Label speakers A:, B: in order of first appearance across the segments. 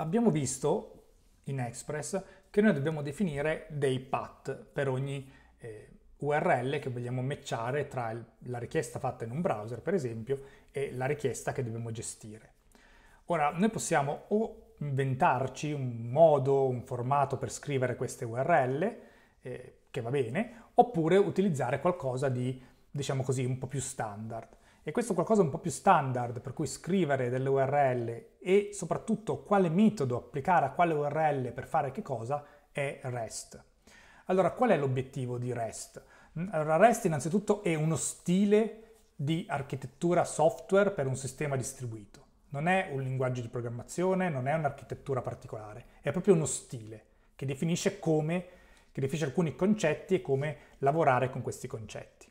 A: abbiamo visto in Express che noi dobbiamo definire dei path per ogni eh, URL che vogliamo matchare tra il, la richiesta fatta in un browser, per esempio, e la richiesta che dobbiamo gestire. Ora, noi possiamo o inventarci un modo, un formato per scrivere queste URL, eh, che va bene, oppure utilizzare qualcosa di, diciamo così, un po' più standard. E questo è qualcosa un po' più standard, per cui scrivere delle URL e soprattutto quale metodo applicare a quale URL per fare che cosa è REST. Allora, qual è l'obiettivo di REST? Mm, allora, REST innanzitutto è uno stile di architettura software per un sistema distribuito. Non è un linguaggio di programmazione, non è un'architettura particolare, è proprio uno stile che definisce come, che definisce alcuni concetti e come lavorare con questi concetti.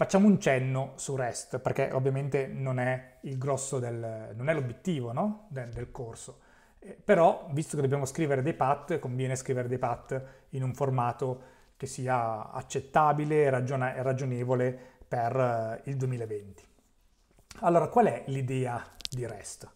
A: Facciamo un cenno su REST, perché ovviamente non è il grosso del, non è l'obiettivo no? del, del, corso. Eh, però, visto che dobbiamo scrivere dei path, conviene scrivere dei path in un formato che sia accettabile e ragione, ragionevole per eh, il 2020. Allora, qual è l'idea di REST?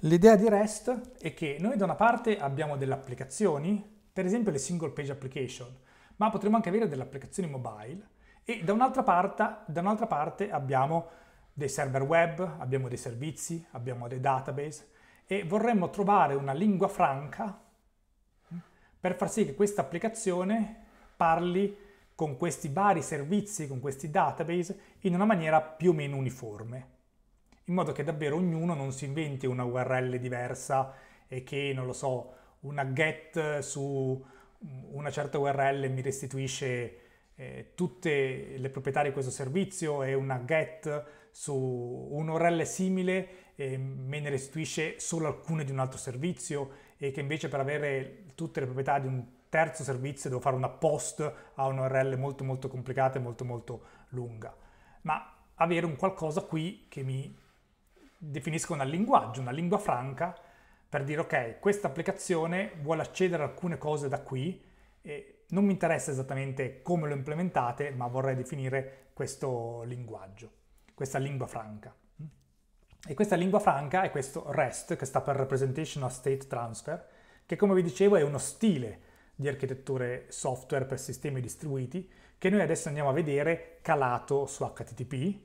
A: L'idea di REST è che noi da una parte abbiamo delle applicazioni, per esempio le single page application, ma potremmo anche avere delle applicazioni mobile e da un'altra parte, da un'altra parte abbiamo dei server web, abbiamo dei servizi, abbiamo dei database e vorremmo trovare una lingua franca mm, per far sì che questa applicazione parli con questi vari servizi, con questi database, in una maniera più o meno uniforme, in modo che davvero ognuno non si inventi una URL diversa e che, non lo so, una get su mm, una certa URL mi restituisce eh, tutte le proprietà di questo servizio e una get su un URL simile eh, me ne restituisce solo alcune di un altro servizio e che invece per avere tutte le proprietà di un terzo servizio devo fare una post a un'URL molto molto complicata e molto molto lunga. Ma avere un qualcosa qui che mi definisca un linguaggio, una lingua franca, per dire ok, questa applicazione vuole accedere a alcune cose da qui e non mi interessa esattamente come lo implementate, ma vorrei definire questo linguaggio, questa lingua franca. E questa lingua franca è questo REST, che sta per Representation of State Transfer, che come vi dicevo è uno stile di architetture software per sistemi distribuiti che noi adesso andiamo a vedere calato su HTTP.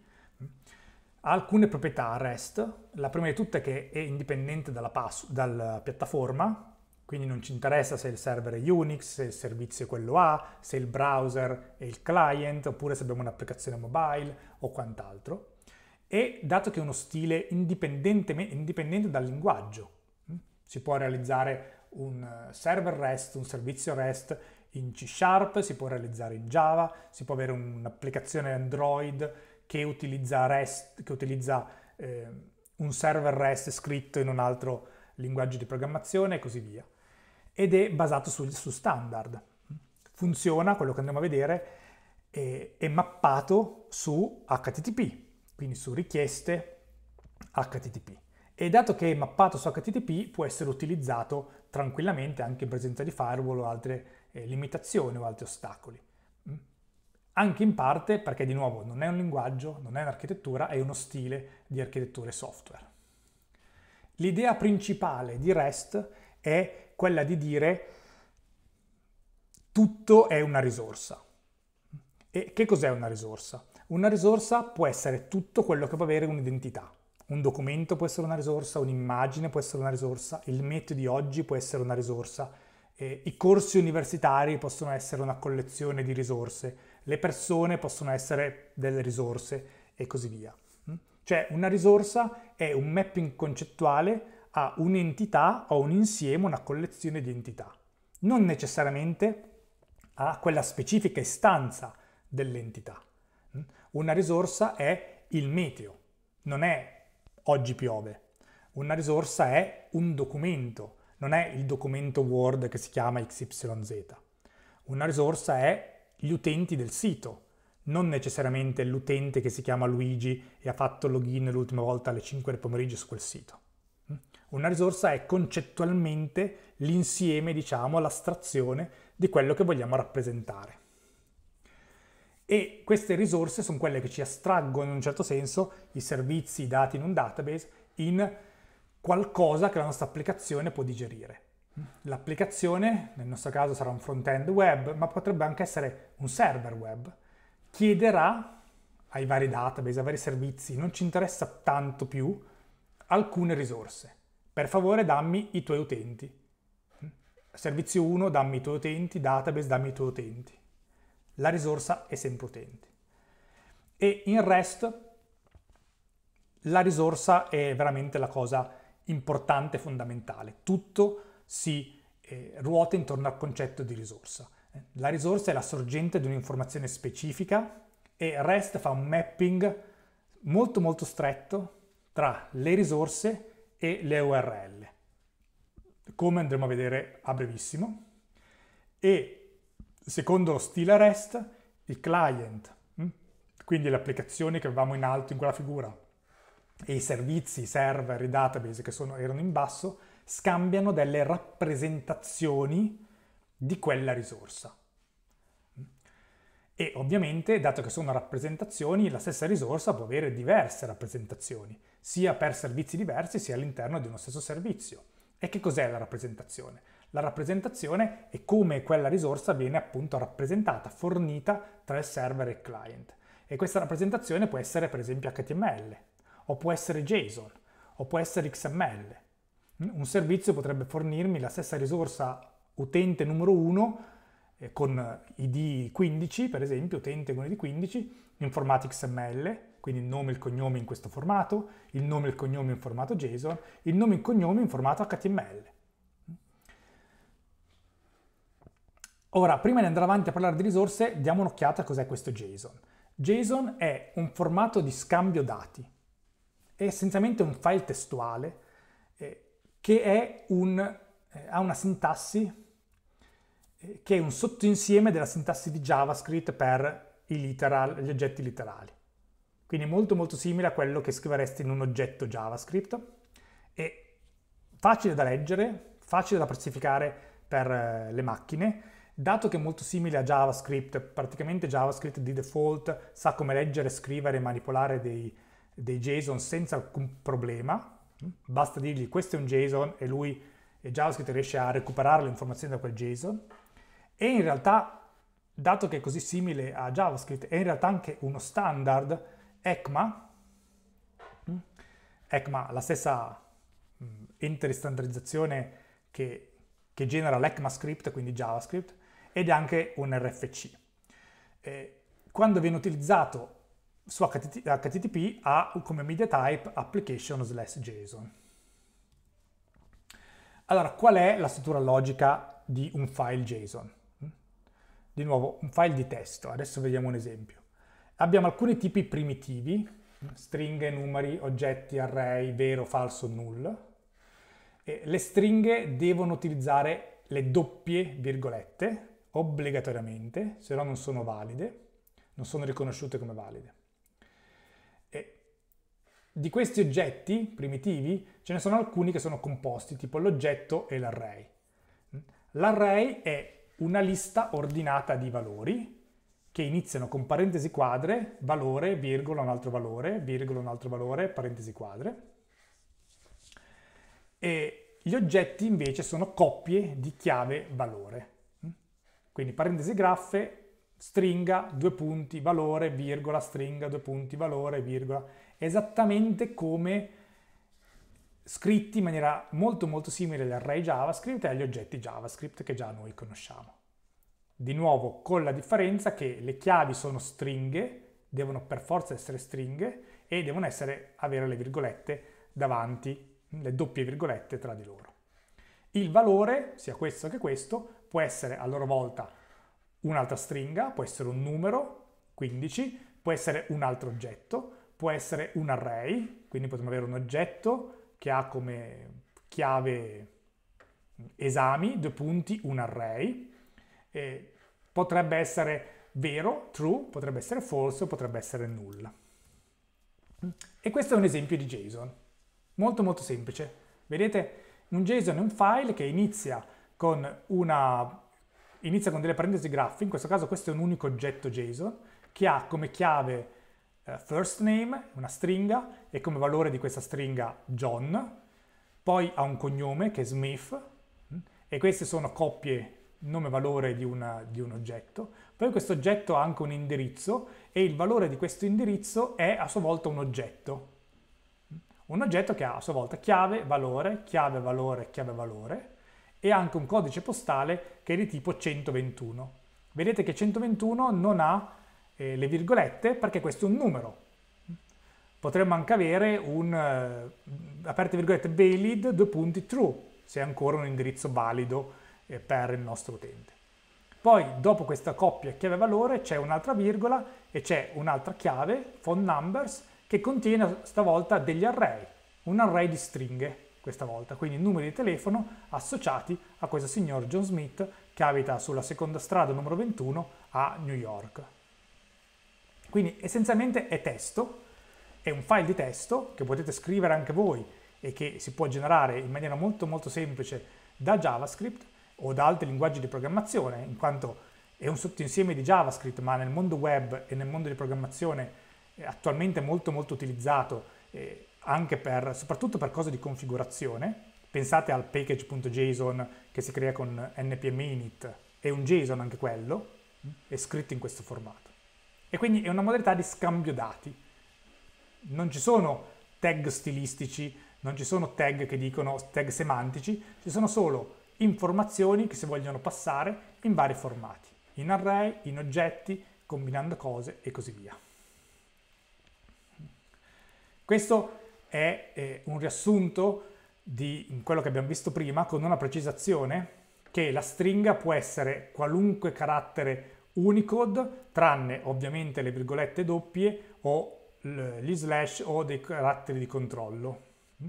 A: Ha alcune proprietà REST, la prima di tutte è che è indipendente dalla, pass- dalla piattaforma, quindi non ci interessa se il server è Unix, se il servizio è quello A, se il browser è il client, oppure se abbiamo un'applicazione mobile o quant'altro. E dato che è uno stile indipendente dal linguaggio, mm, si può realizzare un eh, server REST, un servizio REST in C Sharp, si può realizzare in Java, si può avere un'applicazione Android che utilizza, REST, che utilizza eh, un server REST scritto in un altro linguaggio di programmazione e così via ed è basato su, su standard. Funziona, quello che andiamo a vedere, è, è mappato su HTTP, quindi su richieste HTTP. E dato che è mappato su HTTP può essere utilizzato tranquillamente anche in presenza di firewall o altre eh, limitazioni o altri ostacoli. Mm? Anche in parte perché di nuovo non è un linguaggio, non è un'architettura, è uno stile di architettura e software. L'idea principale di REST è quella di dire tutto è una risorsa. E che cos'è una risorsa? Una risorsa può essere tutto quello che può avere un'identità. Un documento può essere una risorsa, un'immagine può essere una risorsa, il metodo di oggi può essere una risorsa, eh, i corsi universitari possono essere una collezione di risorse, le persone possono essere delle risorse e così via. Mm? Cioè una risorsa è un mapping concettuale a un'entità o un insieme, una collezione di entità, non necessariamente a quella specifica istanza dell'entità. Una risorsa è il meteo, non è oggi piove. Una risorsa è un documento, non è il documento Word che si chiama XYZ. Una risorsa è gli utenti del sito, non necessariamente l'utente che si chiama Luigi e ha fatto login l'ultima volta alle 5 del pomeriggio su quel sito. Una risorsa è concettualmente l'insieme, diciamo, l'astrazione di quello che vogliamo rappresentare. E queste risorse sono quelle che ci astraggono in un certo senso i servizi, i dati in un database in qualcosa che la nostra applicazione può digerire. L'applicazione, nel nostro caso sarà un front-end web, ma potrebbe anche essere un server web, chiederà ai vari database, ai vari servizi, non ci interessa tanto più, alcune risorse per favore dammi i tuoi utenti. Servizio 1, dammi i tuoi utenti, database, dammi i tuoi utenti. La risorsa è sempre utenti. E in REST la risorsa è veramente la cosa importante, fondamentale. Tutto si eh, ruota intorno al concetto di risorsa. La risorsa è la sorgente di un'informazione specifica e REST fa un mapping molto molto stretto tra le risorse e le URL, come andremo a vedere a brevissimo. E secondo lo stile REST, il client, hm? quindi le applicazioni che avevamo in alto in quella figura, e i servizi, i server, i database che sono, erano in basso, scambiano delle rappresentazioni di quella risorsa. E ovviamente, dato che sono rappresentazioni, la stessa risorsa può avere diverse rappresentazioni sia per servizi diversi sia all'interno di uno stesso servizio. E che cos'è la rappresentazione? La rappresentazione è come quella risorsa viene appunto rappresentata, fornita tra il server e il client. E questa rappresentazione può essere per esempio HTML, o può essere JSON, o può essere XML. Un servizio potrebbe fornirmi la stessa risorsa utente numero 1 eh, con ID 15, per esempio, utente con ID 15, in formato XML, quindi il nome e il cognome in questo formato, il nome e il cognome in formato JSON, il nome e il cognome in formato HTML. Ora, prima di andare avanti a parlare di risorse, diamo un'occhiata a cos'è questo JSON. JSON è un formato di scambio dati, è essenzialmente un file testuale eh, che un, eh, ha una sintassi eh, che è un sottoinsieme della sintassi di JavaScript per literal, gli oggetti literali. Quindi è molto molto simile a quello che scriveresti in un oggetto JavaScript. È facile da leggere, facile da classificare per eh, le macchine, dato che è molto simile a JavaScript, praticamente JavaScript di default sa come leggere, scrivere e manipolare dei, dei JSON senza alcun problema, basta dirgli questo è un JSON e lui e JavaScript riesce a recuperare le informazioni da quel JSON. E in realtà, dato che è così simile a JavaScript, è in realtà anche uno standard ECMA, mm? ECMA, la stessa mm, interstandardizzazione che, che genera l'ECMAScript, quindi JavaScript, ed è anche un RFC. E quando viene utilizzato su HTTP ha come media type application slash JSON. Allora, qual è la struttura logica di un file JSON? di nuovo un file di testo. Adesso vediamo un esempio. Abbiamo alcuni tipi primitivi, stringhe, numeri, oggetti, array, vero, falso, null. E le stringhe devono utilizzare le doppie virgolette obbligatoriamente, se no non sono valide, non sono riconosciute come valide. E di questi oggetti primitivi ce ne sono alcuni che sono composti, tipo l'oggetto e l'array. L'array è una lista ordinata di valori che iniziano con parentesi quadre, valore, virgola, un altro valore, virgola, un altro valore, parentesi quadre. E gli oggetti invece sono coppie di chiave valore. Quindi parentesi graffe, stringa, due punti, valore, virgola, stringa, due punti, valore, virgola, esattamente come scritti in maniera molto molto simile all'array JavaScript e agli oggetti JavaScript che già noi conosciamo. Di nuovo con la differenza che le chiavi sono stringhe, devono per forza essere stringhe e devono essere, avere le virgolette davanti, le doppie virgolette tra di loro. Il valore, sia questo che questo, può essere a loro volta un'altra stringa, può essere un numero, 15, può essere un altro oggetto, può essere un array, quindi potremmo avere un oggetto, che ha come chiave esami, due punti, un array. E potrebbe essere vero, true, potrebbe essere false, potrebbe essere nulla. E questo è un esempio di JSON, molto molto semplice. Vedete, un JSON è un file che inizia con, una, inizia con delle parentesi graffi, in questo caso questo è un unico oggetto JSON, che ha come chiave eh, first name, una stringa, e come valore di questa stringa John, poi ha un cognome che è Smith, mm, e queste sono coppie nome-valore di, di, un oggetto, poi questo oggetto ha anche un indirizzo e il valore di questo indirizzo è a sua volta un oggetto, mm. un oggetto che ha a sua volta chiave, valore, chiave, valore, chiave, valore e anche un codice postale che è di tipo 121. Vedete che 121 non ha eh, le virgolette perché questo è un numero. Potremmo anche avere un, eh, aperte virgolette, valid, due punti, true, se è ancora un indirizzo valido eh, per il nostro utente. Poi dopo questa coppia chiave-valore c'è un'altra virgola e c'è un'altra chiave, phone numbers, che contiene stavolta degli array, un array di stringhe questa volta, quindi numeri di telefono associati a questo signor John Smith che abita sulla seconda strada numero 21 a New York. Quindi essenzialmente è testo, è un file di testo che potete scrivere anche voi e che si può generare in maniera molto molto semplice da JavaScript o da altri linguaggi di programmazione, in quanto è un sottoinsieme di JavaScript, ma nel mondo web e nel mondo di programmazione è attualmente molto molto utilizzato eh, anche per, soprattutto per cose di configurazione. Pensate al package.json che si crea con npm init, è un JSON anche quello, mm, è scritto in questo formato. E quindi è una modalità di scambio dati. Non ci sono tag stilistici, non ci sono tag che dicono tag semantici, ci sono solo informazioni che si vogliono passare in vari formati, in array, in oggetti, combinando cose e così via. Questo è eh, un riassunto di quello che abbiamo visto prima con una precisazione che la stringa può essere qualunque carattere Unicode, tranne ovviamente le virgolette doppie o gli slash o dei caratteri di controllo. Mm?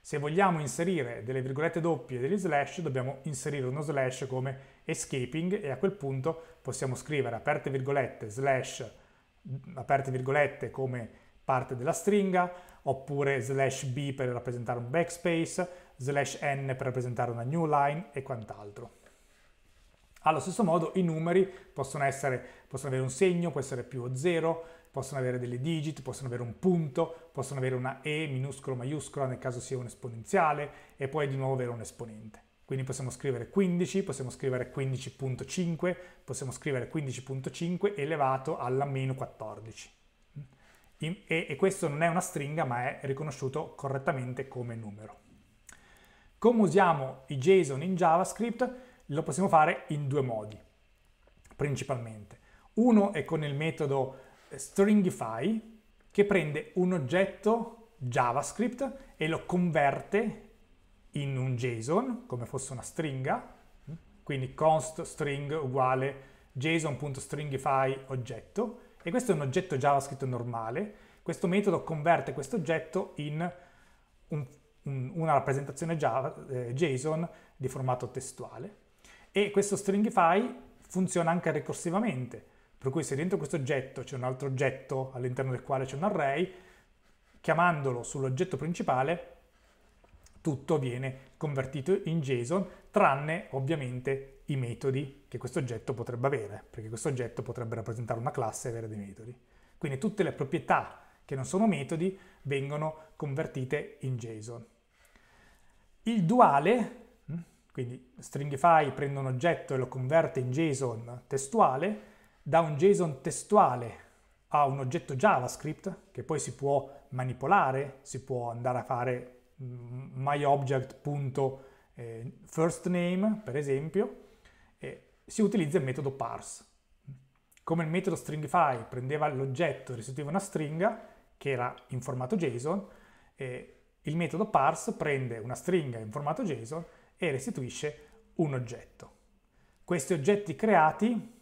A: Se vogliamo inserire delle virgolette doppie e degli slash, dobbiamo inserire uno slash come escaping e a quel punto possiamo scrivere aperte virgolette slash mm, aperte virgolette come parte della stringa, oppure slash b per rappresentare un backspace, slash n per rappresentare una new line e quant'altro. Allo stesso modo i numeri possono, essere, possono avere un segno, può essere più o zero, possono avere delle digit, possono avere un punto, possono avere una E minuscolo maiuscola nel caso sia un esponenziale e poi di nuovo avere un esponente. Quindi possiamo scrivere 15, possiamo scrivere 15.5, possiamo scrivere 15.5 elevato alla meno 14. E, e questo non è una stringa ma è riconosciuto correttamente come numero. Come usiamo i JSON in JavaScript? Lo possiamo fare in due modi, principalmente. Uno è con il metodo stringify, che prende un oggetto JavaScript e lo converte in un JSON, come fosse una stringa, quindi const string uguale json.stringify oggetto, e questo è un oggetto JavaScript normale. Questo metodo converte questo oggetto in un, un, una rappresentazione Java, eh, JSON di formato testuale. E questo stringify funziona anche recorsivamente, per cui se dentro questo oggetto c'è un altro oggetto all'interno del quale c'è un array, chiamandolo sull'oggetto principale, tutto viene convertito in JSON, tranne ovviamente i metodi che questo oggetto potrebbe avere, perché questo oggetto potrebbe rappresentare una classe e avere dei metodi. Quindi tutte le proprietà che non sono metodi vengono convertite in JSON. Il duale quindi Stringify prende un oggetto e lo converte in JSON testuale, da un JSON testuale a un oggetto JavaScript che poi si può manipolare, si può andare a fare mm, myObject.firstName per esempio, e si utilizza il metodo parse. Come il metodo stringify prendeva l'oggetto e restituiva una stringa, che era in formato JSON, il metodo parse prende una stringa in formato JSON e restituisce un oggetto. Questi oggetti creati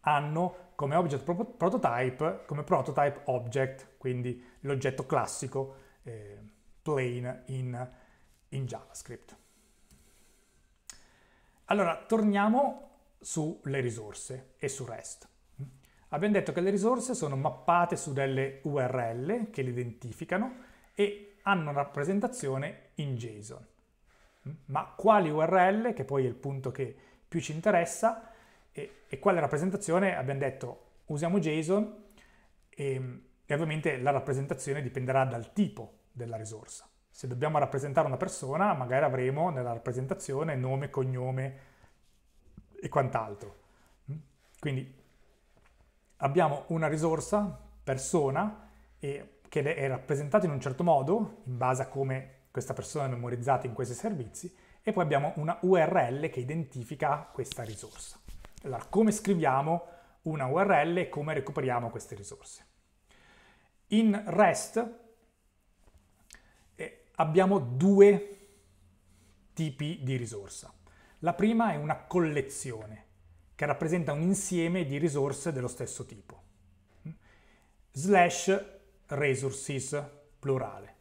A: hanno come object prototype, come prototype object, quindi l'oggetto classico eh, plain in, in JavaScript. Allora, torniamo sulle risorse e su REST. Abbiamo detto che le risorse sono mappate su delle URL che le identificano e hanno una rappresentazione in JSON ma quali URL, che poi è il punto che più ci interessa, e, e quale rappresentazione, abbiamo detto usiamo JSON e, ehm, e ovviamente la rappresentazione dipenderà dal tipo della risorsa. Se dobbiamo rappresentare una persona, magari avremo nella rappresentazione nome, cognome e quant'altro. Mm? Quindi abbiamo una risorsa, persona, che è rappresentata in un certo modo, in base a come questa persona memorizzata in questi servizi e poi abbiamo una URL che identifica questa risorsa. Allora, come scriviamo una URL e come recuperiamo queste risorse? In REST eh, abbiamo due tipi di risorsa. La prima è una collezione, che rappresenta un insieme di risorse dello stesso tipo. Slash resources, plurale.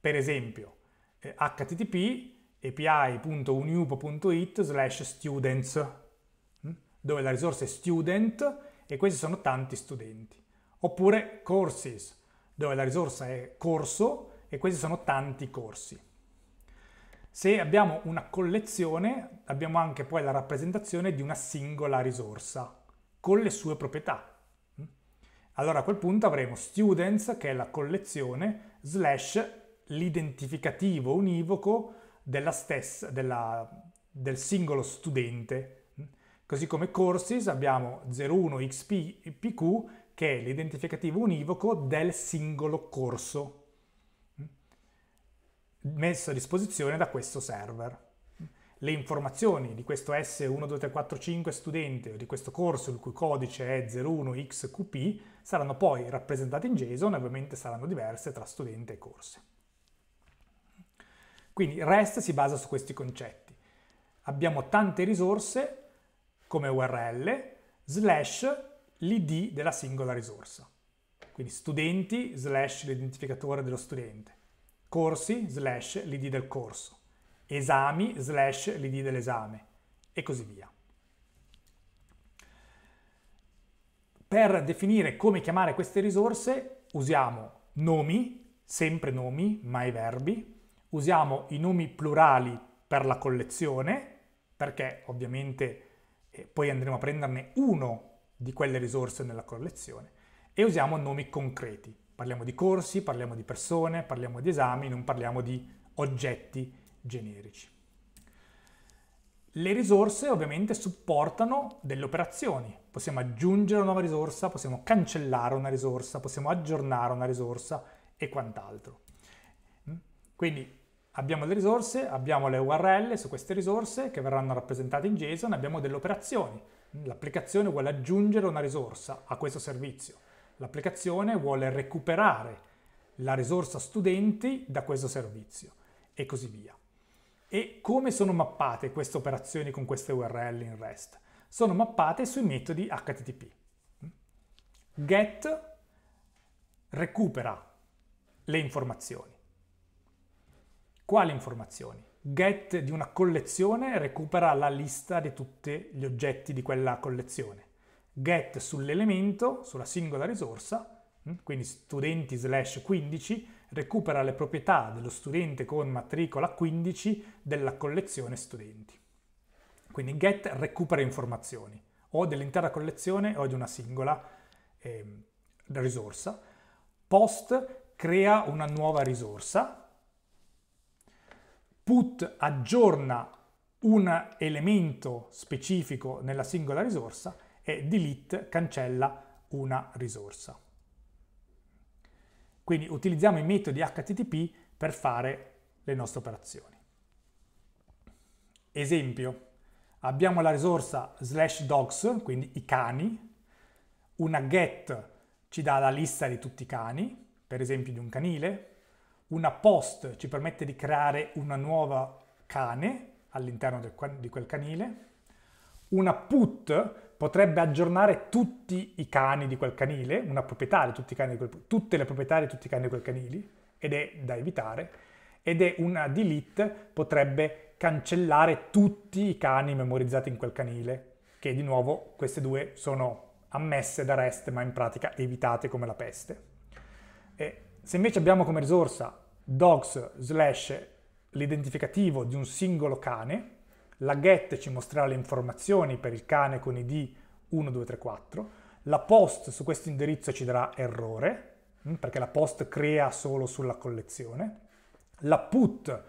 A: Per esempio, eh, http api.unup.it slash students, mm, dove la risorsa è student e questi sono tanti studenti. Oppure courses, dove la risorsa è corso e questi sono tanti corsi. Se abbiamo una collezione, abbiamo anche poi la rappresentazione di una singola risorsa con le sue proprietà. Mm. Allora a quel punto avremo students, che è la collezione, slash l'identificativo univoco della stessa, della, del singolo studente. Così come courses abbiamo 01xpq che è l'identificativo univoco del singolo corso messo a disposizione da questo server. Le informazioni di questo S12345 studente o di questo corso il cui codice è 01xqp saranno poi rappresentate in JSON e ovviamente saranno diverse tra studente e corse. Quindi REST si basa su questi concetti. Abbiamo tante risorse come URL slash l'id della singola risorsa. Quindi studenti slash l'identificatore dello studente, corsi slash l'id del corso, esami slash l'id dell'esame e così via. Per definire come chiamare queste risorse usiamo nomi, sempre nomi, mai verbi, usiamo i nomi plurali per la collezione, perché ovviamente eh, poi andremo a prenderne uno di quelle risorse nella collezione, e usiamo nomi concreti. Parliamo di corsi, parliamo di persone, parliamo di esami, non parliamo di oggetti generici. Le risorse ovviamente supportano delle operazioni. Possiamo aggiungere una nuova risorsa, possiamo cancellare una risorsa, possiamo aggiornare una risorsa e quant'altro. Mm? Quindi abbiamo le risorse, abbiamo le URL su queste risorse che verranno rappresentate in JSON, abbiamo delle operazioni. L'applicazione vuole aggiungere una risorsa a questo servizio. L'applicazione vuole recuperare la risorsa studenti da questo servizio e così via. E come sono mappate queste operazioni con queste URL in REST? Sono mappate sui metodi HTTP. Get recupera le informazioni quali informazioni? Get di una collezione recupera la lista di tutti gli oggetti di quella collezione. Get sull'elemento, sulla singola risorsa, mm, quindi studenti slash 15, recupera le proprietà dello studente con matricola 15 della collezione studenti. Quindi get recupera informazioni o dell'intera collezione o di una singola eh, risorsa. Post crea una nuova risorsa put aggiorna un elemento specifico nella singola risorsa e delete cancella una risorsa. Quindi utilizziamo i metodi HTTP per fare le nostre operazioni. Esempio, abbiamo la risorsa slash dogs, quindi i cani, una get ci dà la lista di tutti i cani, per esempio di un canile, una post ci permette di creare una nuova cane all'interno di quel canile, una put potrebbe aggiornare tutti i cani di quel canile, una proprietà di tutti i cani di quel, tutte le proprietà di tutti i cani di quel canile, ed è da evitare, ed è una delete potrebbe cancellare tutti i cani memorizzati in quel canile, che di nuovo queste due sono ammesse da REST ma in pratica evitate come la peste. E se invece abbiamo come risorsa dogs slash l'identificativo di un singolo cane, la get ci mostrerà le informazioni per il cane con id 1234, la post su questo indirizzo ci darà errore, mm, perché la post crea solo sulla collezione, la put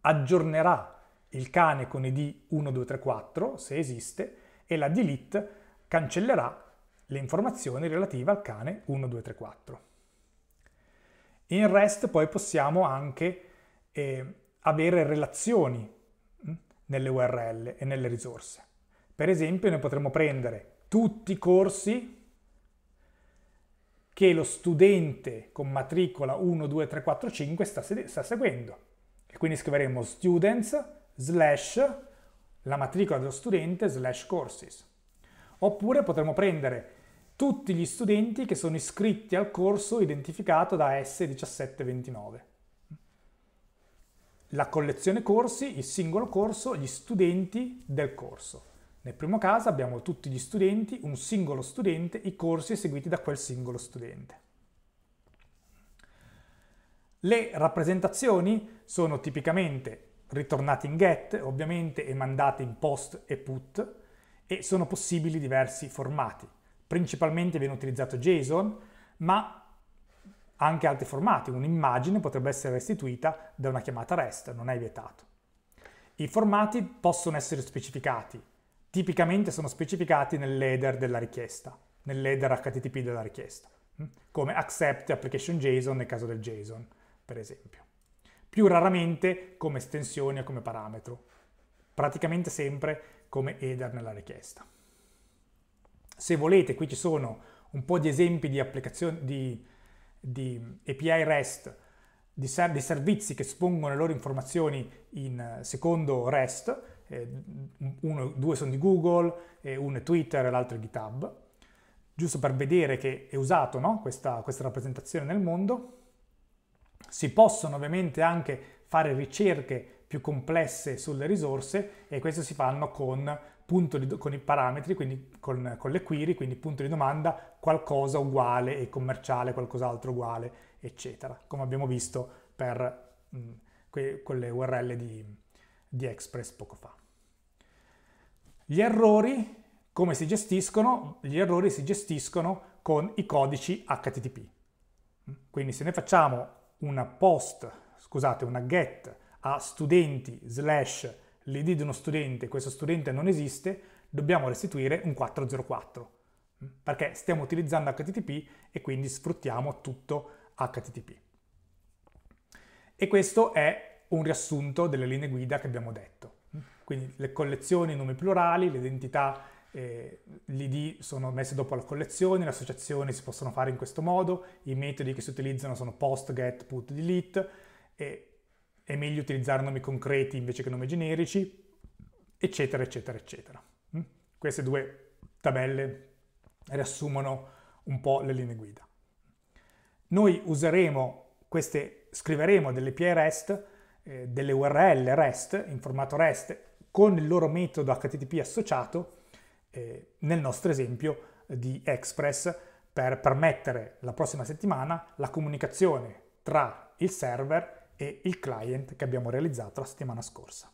A: aggiornerà il cane con id 1234 se esiste e la delete cancellerà le informazioni relative al cane 1234. In REST poi possiamo anche eh, avere relazioni mm, nelle URL e nelle risorse. Per esempio noi potremmo prendere tutti i corsi che lo studente con matricola 1, 2, 3, 4, 5 sta, sta seguendo. E quindi scriveremo students slash la matricola dello studente slash courses. Oppure potremmo prendere tutti gli studenti che sono iscritti al corso identificato da S1729. La collezione corsi, il singolo corso, gli studenti del corso. Nel primo caso abbiamo tutti gli studenti, un singolo studente, i corsi eseguiti da quel singolo studente. Le rappresentazioni sono tipicamente ritornate in get, ovviamente, e mandate in post e put, e sono possibili diversi formati principalmente viene utilizzato JSON, ma anche altri formati, un'immagine potrebbe essere restituita da una chiamata REST, non è vietato. I formati possono essere specificati, tipicamente sono specificati nell'header della richiesta, nell'header HTTP della richiesta, mm, come accept application JSON nel caso del JSON, per esempio. Più raramente come estensione o come parametro, praticamente sempre come header nella richiesta. Se volete, qui ci sono un po' di esempi di applicazioni, di, di API REST, di, ser- dei servizi che espongono le loro informazioni in eh, secondo REST, eh, uno, due sono di Google, eh, uno è Twitter e l'altro è GitHub, giusto per vedere che è usato no? questa, questa rappresentazione nel mondo. Si possono ovviamente anche fare ricerche più complesse sulle risorse e questo si fanno con punto di, con i parametri, quindi con, con, le query, quindi punto di domanda, qualcosa uguale e commerciale, qualcos'altro uguale, eccetera, come abbiamo visto per, mh, mm, que, con le URL di, di Express poco fa. Gli errori, come si gestiscono? Gli errori si gestiscono con i codici HTTP. Mm, quindi se ne facciamo una post, scusate, una get a studenti slash l'id di uno studente, questo studente non esiste, dobbiamo restituire un 404 perché stiamo utilizzando HTTP e quindi sfruttiamo tutto HTTP. E questo è un riassunto delle linee guida che abbiamo detto. Quindi le collezioni, i nomi plurali, l'identità, eh, l'id sono messe dopo la collezione, le associazioni si possono fare in questo modo, i metodi che si utilizzano sono post, get, put, delete, e è meglio utilizzare nomi concreti invece che nomi generici, eccetera, eccetera, eccetera. Mm? Queste due tabelle riassumono un po' le linee guida. Noi useremo queste, scriveremo delle API REST, eh, delle URL REST in formato REST con il loro metodo HTTP associato eh, nel nostro esempio di Express per permettere la prossima settimana la comunicazione tra il server e il client che abbiamo realizzato la settimana scorsa.